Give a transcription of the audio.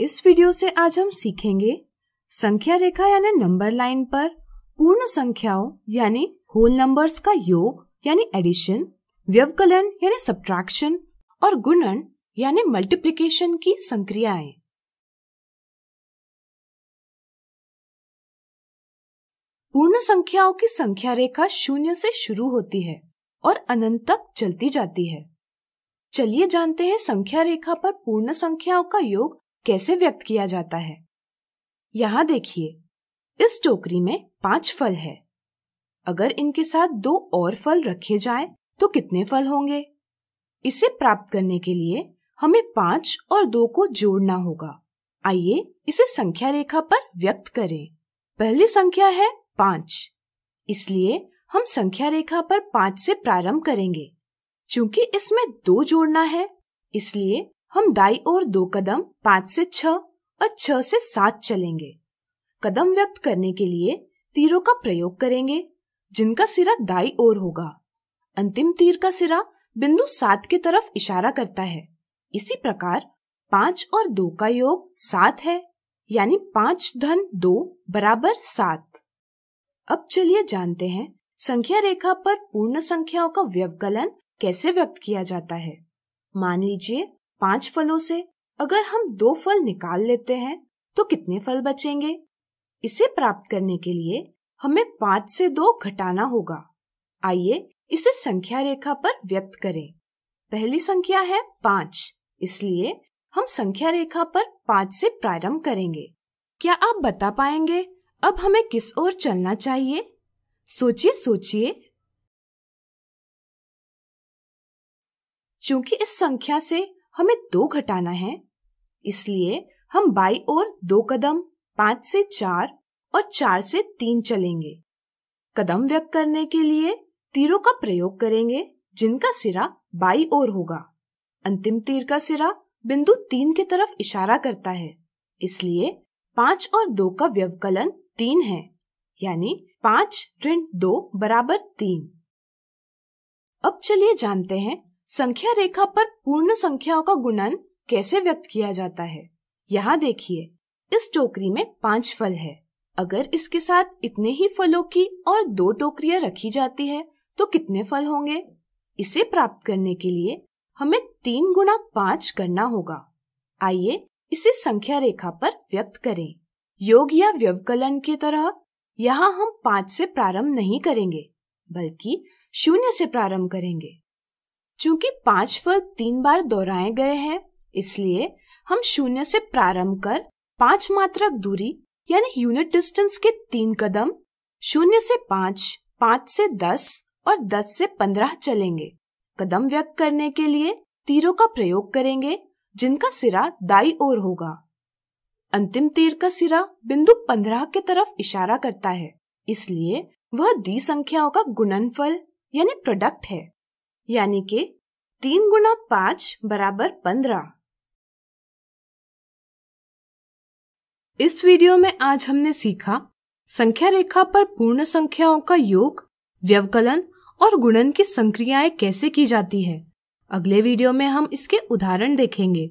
इस वीडियो से आज हम सीखेंगे संख्या रेखा यानी नंबर लाइन पर पूर्ण संख्याओं यानी होल नंबर्स का योग यानी एडिशन व्यवकलन यानी सब्ट्रैक्शन और गुणन यानी मल्टीप्लिकेशन की संक्रियाएं पूर्ण संख्याओं की संख्या रेखा शून्य से शुरू होती है और अनंत तक चलती जाती है चलिए जानते हैं संख्या रेखा पर पूर्ण संख्याओं का योग कैसे व्यक्त किया जाता है यहां देखिए इस टोकरी में पांच फल है अगर इनके साथ दो और फल रखे जाए तो कितने फल होंगे इसे प्राप्त करने के लिए हमें पांच और दो को जोड़ना होगा आइए इसे संख्या रेखा पर व्यक्त करें पहली संख्या है पांच इसलिए हम संख्या रेखा पर पांच से प्रारंभ करेंगे क्योंकि इसमें दो जोड़ना है इसलिए हम दाई और दो कदम पांच से छ और छह से सात चलेंगे कदम व्यक्त करने के लिए तीरों का प्रयोग करेंगे जिनका सिरा दाई ओर होगा अंतिम तीर का सिरा बिंदु सात की तरफ इशारा करता है इसी प्रकार पांच और दो का योग सात है यानी पांच धन दो बराबर सात अब चलिए जानते हैं संख्या रेखा पर पूर्ण संख्याओं का व्यवकलन कैसे व्यक्त किया जाता है मान लीजिए पांच फलों से अगर हम दो फल निकाल लेते हैं तो कितने फल बचेंगे इसे प्राप्त करने के लिए हमें पांच से दो घटाना होगा आइए इसे संख्या रेखा पर व्यक्त करें पहली संख्या है पाँच इसलिए हम संख्या रेखा पर पाँच से प्रारंभ करेंगे क्या आप बता पाएंगे अब हमें किस ओर चलना चाहिए सोचिए सोचिए चूंकि इस संख्या से हमें दो घटाना है इसलिए हम बाई और दो कदम पांच से चार और चार से तीन चलेंगे कदम व्यक्त करने के लिए तीरों का प्रयोग करेंगे जिनका सिरा बाई और होगा अंतिम तीर का सिरा बिंदु तीन की तरफ इशारा करता है इसलिए पांच और दो का व्यवकलन तीन है यानी पांच ऋण दो बराबर तीन अब चलिए जानते हैं संख्या रेखा पर पूर्ण संख्याओं का गुणन कैसे व्यक्त किया जाता है यहाँ देखिए इस टोकरी में पांच फल है अगर इसके साथ इतने ही फलों की और दो टोकरियां रखी जाती है तो कितने फल होंगे इसे प्राप्त करने के लिए हमें तीन गुना पाँच करना होगा आइए इसे संख्या रेखा पर व्यक्त करें योग या व्यवकलन की तरह यहाँ हम पाँच से प्रारंभ नहीं करेंगे बल्कि शून्य से प्रारंभ करेंगे चूंकि पांच फल तीन बार दोहराए गए हैं इसलिए हम शून्य से प्रारंभ कर पांच मात्रक दूरी यानी यूनिट डिस्टेंस के तीन कदम शून्य से पांच पांच से दस और दस से पंद्रह चलेंगे कदम व्यक्त करने के लिए तीरों का प्रयोग करेंगे जिनका सिरा दाई ओर होगा अंतिम तीर का सिरा बिंदु पंद्रह के तरफ इशारा करता है इसलिए वह दी संख्याओं का गुणनफल यानी प्रोडक्ट है यानी के तीन गुना पांच बराबर पंद्रह इस वीडियो में आज हमने सीखा संख्या रेखा पर पूर्ण संख्याओं का योग व्यवकलन और गुणन की संक्रियाएं कैसे की जाती है अगले वीडियो में हम इसके उदाहरण देखेंगे